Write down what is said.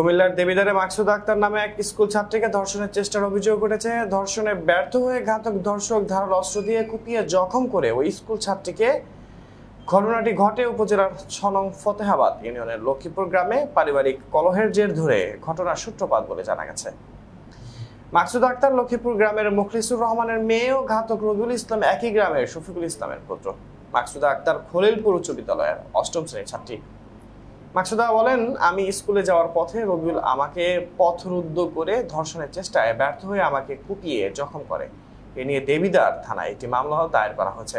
কুমিল্লার দেবীদারে মাকসুদ আক্তার নামে এক স্কুল ছাত্রীকে ধর্ষণের চেষ্টার অভিযোগ উঠেছে ধর্ষণে ব্যর্থ হয়ে ঘাতক ধর্ষক ধারাল অস্ত্র দিয়ে কুপিয়ে জখম করে ওই স্কুল ছাত্রীকে ঘটনাটি ঘটে উপজেলার ছনং ফতেহাবাদ ইউনিয়নের লক্ষ্মীপুর গ্রামে পারিবারিক কলহের জের ধরে ঘটনার সূত্রপাত বলে জানা গেছে মাকসুদ আক্তার লক্ষ্মীপুর গ্রামের মুখলিসুর রহমানের মেয়ে ও ঘাতক রবিউল ইসলাম একই গ্রামের শফিকুল ইসলামের পুত্র মাকসুদা আক্তার খলিলপুর উচ্চ বিদ্যালয়ের অষ্টম শ্রেণীর ছাত্রী মাকসুদা বলেন আমি স্কুলে যাওয়ার পথে রবিউল আমাকে পথরুদ্ধ করে ধর্ষণের চেষ্টায় ব্যর্থ হয়ে আমাকে কুপিয়ে জখম করে এ নিয়ে দেবিদার থানায় একটি মামলাও দায়ের করা হয়েছে